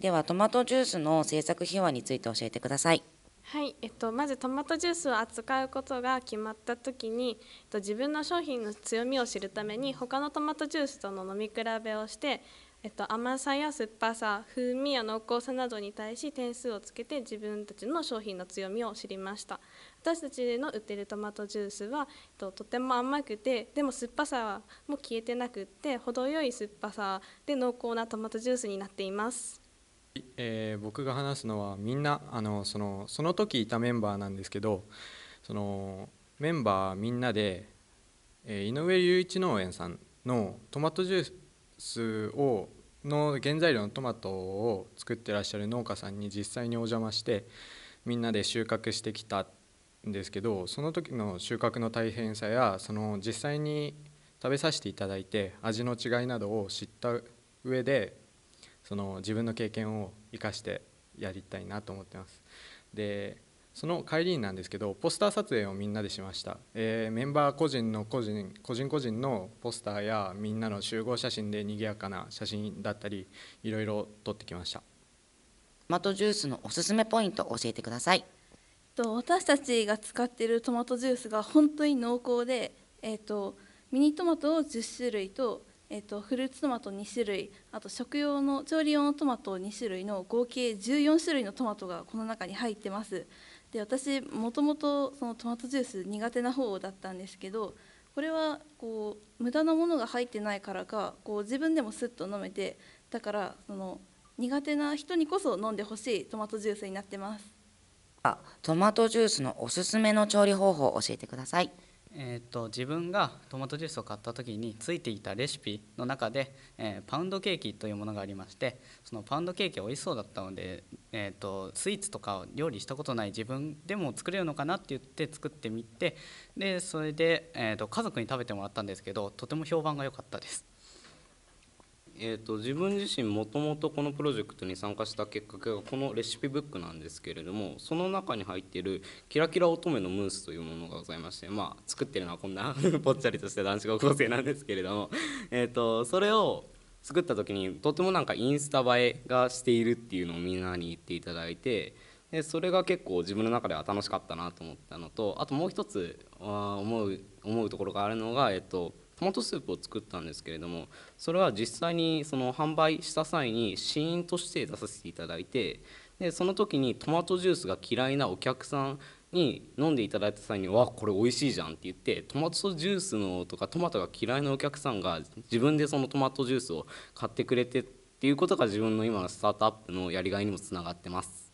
ではトマトジュースの制作秘話について教えてください。はい、えっと、まずトマトジュースを扱うことが決まった時に、えっと、自分の商品の強みを知るために他のトマトジュースとの飲み比べをして、えっと、甘さや酸っぱさ風味や濃厚さなどに対し点数をつけて自分たちの商品の強みを知りました私たちの売ってるトマトジュースは、えっと、とても甘くてでも酸っぱさも消えてなくって程よい酸っぱさで濃厚なトマトジュースになっていますえー、僕が話すのはみんなあのそのその時いたメンバーなんですけどそのメンバーみんなで、えー、井上雄一農園さんのトマトジュースをの原材料のトマトを作ってらっしゃる農家さんに実際にお邪魔してみんなで収穫してきたんですけどその時の収穫の大変さやその実際に食べさせていただいて味の違いなどを知った上でその自分の経験を生かしてやりたいなと思ってますでその帰りになんですけどポスター撮影をみんなでしました、えー、メンバー個人の個人個人個人のポスターやみんなの集合写真で賑やかな写真だったりいろいろ撮ってきましたトマトジュースのおすすめポイント教えてくださいと私たちが使っているトマトジュースが本当に濃厚で、えーと、とミニトマトを10種類とえっと、とフルーツトマト2種類あと食用の調理用のトマト2種類の合計14種類のトマトがこの中に入ってますで私もともとそのトマトジュース苦手な方だったんですけどこれはこう無駄なものが入ってないからかこう自分でもスッと飲めてだからその苦手な人にこそ飲んでほしいトマトジュースになってますあトマトジュースのおすすめの調理方法を教えてくださいえーと、自分がトマトジュースを買った時についていたレシピの中で、えー、パウンドケーキというものがありましてそのパウンドケーキ美味しそうだったので、えーと、スイーツとかを料理したことない自分でも作れるのかなって言って作ってみてでそれで、えーと家族に食べてもらったんですけどとても評判が良かったです。えーと、自分自身もともとこのプロジェクトに参加したきっかけがこのレシピブックなんですけれどもその中に入っている「キラキラ乙女のムース」というものがございまして、まあ、作ってるのはこんな ぽっちゃりとした男子高校生なんですけれども、えと、それを作った時にとてもなんかインスタ映えがしているっていうのをみんなに言っていただいて。でそれが結構自分の中では楽しかったなと思ったのとあともう一つ思う思うところがあるのが、えっと、トマトスープを作ったんですけれどもそれは実際にその販売した際に試飲として出させていただいてでその時にトマトジュースが嫌いなお客さんに飲んでいただいた際に「わこれ美味しいじゃん」って言ってトマトジュースのとかトマトが嫌いなお客さんが自分でそのトマトジュースを買ってくれてっていうことが自分の今のスタートアップのやりがいにもつながってます。